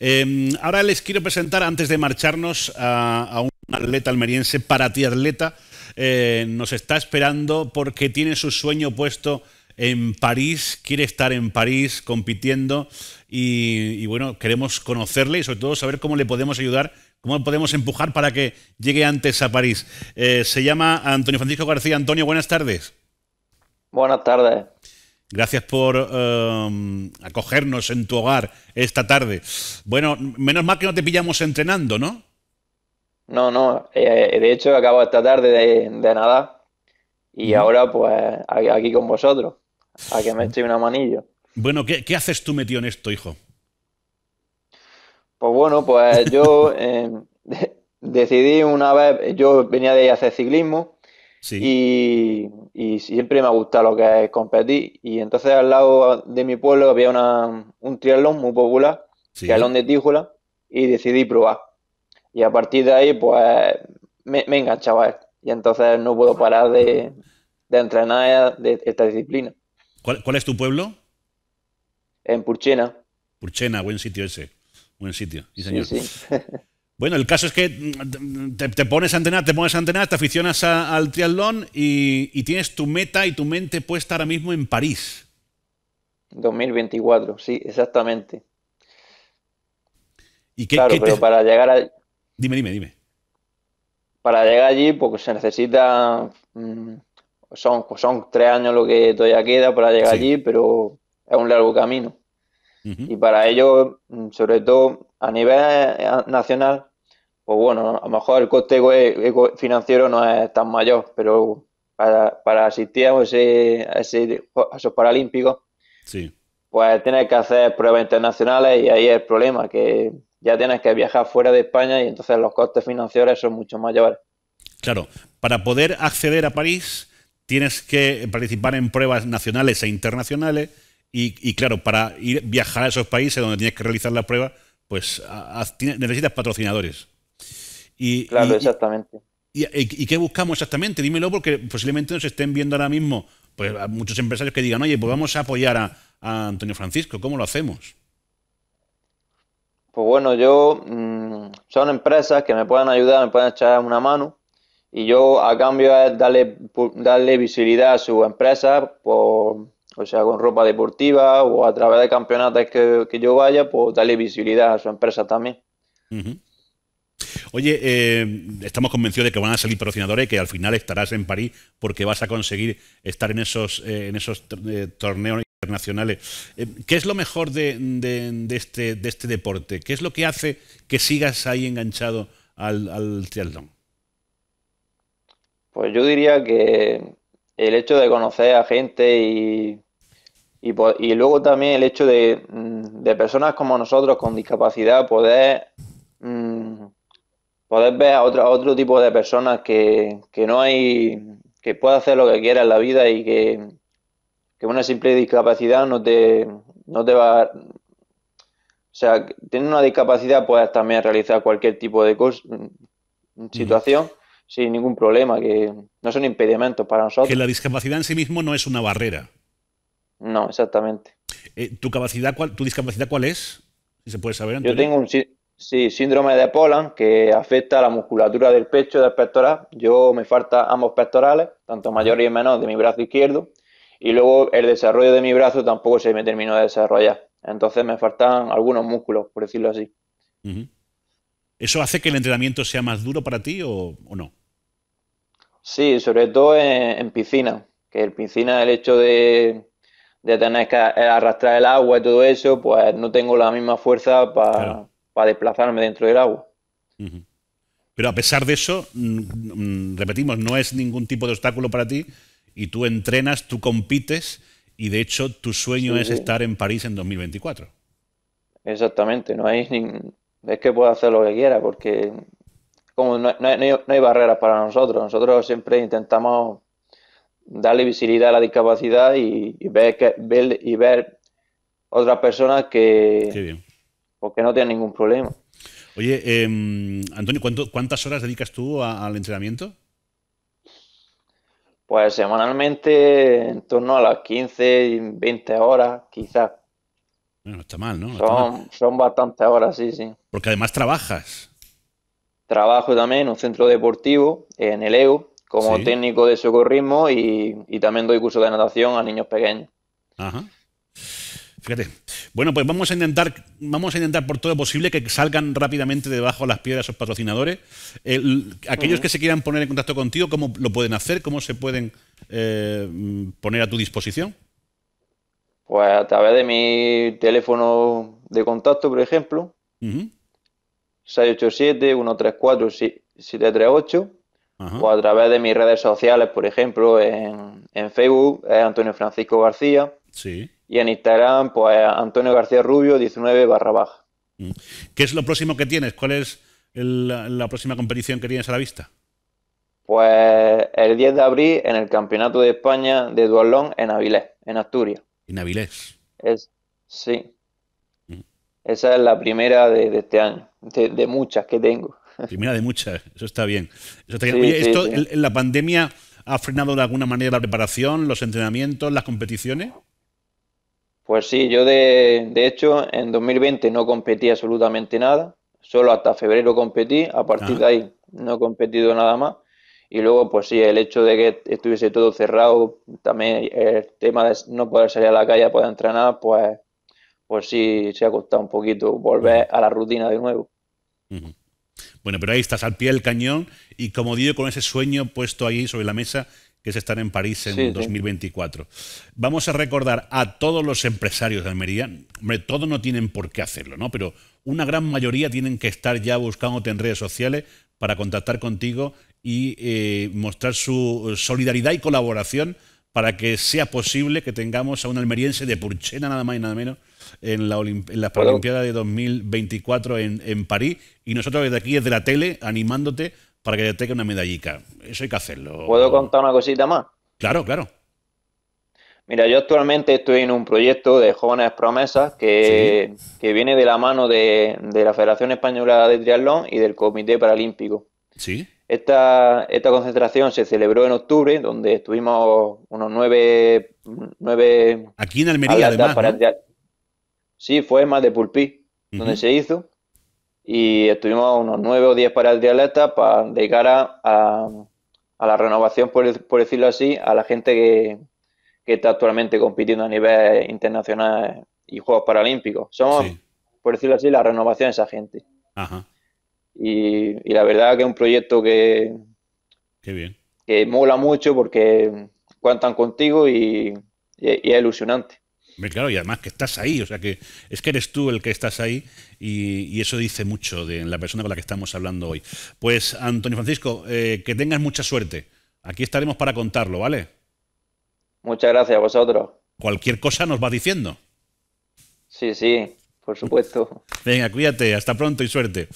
Em, ahora les quiero presentar, antes de marcharnos, a, un atleta almeriense, para ti atleta. Eh, nos está esperando porque tiene su sueño puesto en París, quiere estar en París compitiendo y, bueno, queremos conocerle y sobre todo saber cómo le podemos ayudar, cómo podemos empujar para que llegue antes a París. Eh, se llama Antonio Francisco García. Antonio, buenas tardes. Buenas tardes. Gracias por eh, acogernos en tu hogar esta tarde. Bueno, menos mal que no te pillamos entrenando, ¿no? No, no. Eh, de hecho, acabo esta tarde de, nada nadar y ahora pues aquí con vosotros, a que me eche un amanillo? Bueno, ¿qué, haces tú metido en esto, hijo? Pues bueno, pues yo eh, decidí una vez, yo venía de a hacer ciclismo y, y, siempre me ha gustado lo que es competir. Y entonces al lado de mi pueblo había una, un triatlón muy popular, sí. triatlón de Tíjula, y decidí probar. Y a partir de ahí, pues me, enganchaba él. Y entonces no puedo parar de, entrenar de esta disciplina. ¿Cuál, es tu pueblo? En Purchena. Purchena, buen sitio ese. Buen sitio, sí, señor. sí. Bueno, el caso es que mm, te, pones a entrenar, te pones a entrenar, te aficionas al triatlón y, tienes tu meta y tu mente puesta ahora mismo en París. 2024, sí, exactamente. ¿Y qué, claro, pero para llegar allí... Dime, dime, dime. Para llegar allí, porque se necesita... Mm, son, pues, son tres años lo que todavía queda para llegar allí, pero es un largo camino. Y para ello, mm, sobre todo a nivel eh, nacional, pues bueno, a lo mejor el coste financiero no es tan mayor, pero para, para asistir a, ese, a, esos paralímpicos, pues tienes que hacer pruebas internacionales y ahí es el problema, que ya tienes que viajar fuera de España y entonces los costes financieros son mucho mayores. Claro, para poder acceder a París tienes que participar en pruebas nacionales e internacionales y, claro, para ir viajar a esos países donde tienes que realizar la prueba, pues necesitas patrocinadores claro, exactamente. Y, qué buscamos exactamente? Dímelo porque posiblemente nos estén viendo ahora mismo pues, muchos empresarios que digan, oye, pues vamos a apoyar a, Antonio Francisco, ¿cómo lo hacemos? Pues bueno, yo mm, son empresas que me puedan ayudar, me pueden echar una mano y yo a cambio es darle, darle visibilidad a su empresa, o sea, con ropa deportiva o a través de campeonatos que, yo vaya, pues darle visibilidad a su empresa también. Oye, eh, estamos convencidos de que van a salir patrocinadores y que al final estarás en París porque vas a conseguir estar en esos, eh, en esos eh, torneos internacionales. ¿Qué es lo mejor este, de, este, deporte? ¿Qué es lo que hace que sigas ahí enganchado al, al triatlón? Pues yo diría que el hecho de conocer a gente y, luego también el hecho de, mm, de, personas como nosotros con discapacidad poder poder ver a otro, otro tipo de personas que, no hay, que puede hacer lo que quiera en la vida y que, que una simple discapacidad no te, te va O sea, tener una discapacidad puedes también realizar cualquier tipo de mm. situación sin ningún problema, que no son impedimentos para nosotros. Que la discapacidad en sí mismo no es una barrera. No, exactamente. Eh, ¿tu, capacidad, cuál, ¿Tu discapacidad cuál es? Si se puede saber. Yo tengo un, Sí, síndrome de Polan que afecta a la musculatura del pecho y del pectoral. Yo me falta ambos pectorales, tanto mayor y menor de mi brazo izquierdo, y luego el desarrollo de mi brazo tampoco se me terminó de desarrollar. Entonces me faltan algunos músculos, por decirlo así. ¿Eso hace que el entrenamiento sea más duro para ti o, no? Sí, sobre todo en, piscina, que en piscina el hecho de, tener que arrastrar el agua y todo eso, pues no tengo la misma fuerza para para desplazarme dentro del agua. Pero a pesar de eso, mm, mm, repetimos, no es ningún tipo de obstáculo para ti y tú entrenas, tú compites y de hecho tu sueño es estar en París en 2024. Exactamente, no hay es que puedo hacer lo que quiera porque como no, hay, no barreras para nosotros, nosotros siempre intentamos darle visibilidad a la discapacidad y, ver, que, y ver otras personas que, porque no tiene ningún problema. Oye, em, Antonio, ¿cuántas horas dedicas tú al entrenamiento? Pues semanalmente en torno a las 15, 20 horas, quizás. Bueno, está mal, ¿no? son, bastantes horas, sí, sí. Porque además trabajas. Trabajo también en un centro deportivo, en el EU, como técnico de socorrismo y, y también doy cursos de natación a niños pequeños. Ajá. Fíjate, bueno, pues vamos a intentar, vamos a intentar por todo lo posible que salgan rápidamente debajo las piedras esos patrocinadores. aquellos que se quieran poner en contacto contigo, ¿cómo lo pueden hacer? ¿Cómo se pueden eh, poner a tu disposición? Pues a través de mi teléfono de contacto, por ejemplo, 687-134-738, o a través de mis redes sociales, por ejemplo, en, en Facebook, Antonio Francisco García. Sí y en Instagram, pues eh, Antonio García Rubio 19 barra baja. Mm. ¿Qué es lo próximo que tienes? ¿Cuál es la próxima competición que tienes a la vista? Pues el 10 de abril en el Campeonato de España de Dualón en Avilés, en Asturias. En Avilés. Es, sí. Mm. Esa es la primera de, este año, de, muchas que tengo. Primera de muchas, eso está bien. Oye, ¿esto, ¿la pandemia ha frenado de alguna manera la preparación, los entrenamientos, las competiciones? Pues sí, yo de, hecho en 2020 no competí absolutamente nada, solo hasta febrero competí, a partir ah. de ahí no he competido nada más. Y luego, pues sí, el hecho de que estuviese todo cerrado, también el tema de no poder salir a la calle a poder entrenar, pues, pues sí, se ha costado un poquito volver a la rutina de nuevo. Bueno, pero ahí estás al pie del cañón y como digo, con ese sueño puesto ahí sobre la mesa que es estar en París en 2024. Vamos a recordar a todos los empresarios de Almería, hombre, todos no tienen por qué hacerlo, ¿no? Pero una gran mayoría tienen que estar ya buscándote en redes sociales para contactar contigo y eh, mostrar su solidaridad y colaboración para que sea posible que tengamos a un almeriense de Purchena, nada más y nada menos, en la, en Paralimpiada de 2024 en París. Y nosotros desde aquí, desde la tele, animándote para que te una medallica. Eso hay que hacerlo. ¿Puedo contar una cosita más? Claro, claro. Mira, yo actualmente estoy en un proyecto de jóvenes promesas que, viene de la mano de, la Federación Española de Triatlón y del Comité Paralímpico. Sí. Esta, esta concentración se celebró en octubre, donde estuvimos unos nueve. Aquí en Almería, además. Sí, fue en Más de Pulpí, donde se hizo y estuvimos unos nueve o diez para el dialeta para dedicar a, a, la renovación, por, decirlo así, a la gente que, está actualmente compitiendo a nivel internacional y Juegos Paralímpicos. Somos, por decirlo así, la renovación de esa gente. Y, la verdad que es un proyecto que, que mola mucho porque cuentan contigo y, y es ilusionante claro, y además que estás ahí, o sea que es que eres tú el que estás ahí y, eso dice mucho de la persona con la que estamos hablando hoy. Pues Antonio Francisco, eh, que tengas mucha suerte. Aquí estaremos para contarlo, ¿vale? Muchas gracias a vosotros. Cualquier cosa nos va diciendo. Sí, sí, por supuesto. Venga, cuídate, hasta pronto y suerte.